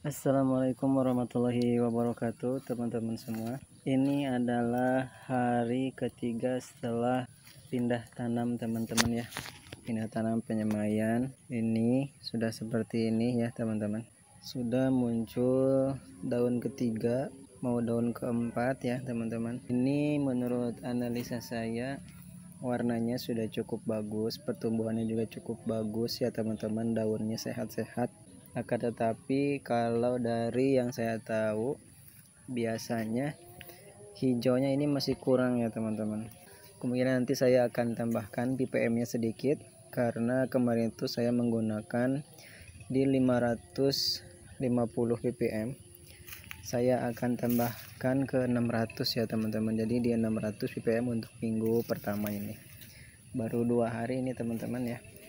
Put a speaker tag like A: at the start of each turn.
A: Assalamualaikum warahmatullahi wabarakatuh teman-teman semua ini adalah hari ketiga setelah pindah tanam teman-teman ya pindah tanam penyemaian ini sudah seperti ini ya teman-teman sudah muncul daun ketiga mau daun keempat ya teman-teman ini menurut analisa saya warnanya sudah cukup bagus pertumbuhannya juga cukup bagus ya teman-teman daunnya sehat-sehat Nah, akan tetapi kalau dari yang saya tahu biasanya hijaunya ini masih kurang ya teman-teman kemungkinan nanti saya akan tambahkan ppm nya sedikit karena kemarin itu saya menggunakan di 550 ppm saya akan tambahkan ke 600 ya teman-teman jadi di 600 ppm untuk minggu pertama ini baru dua hari ini teman-teman ya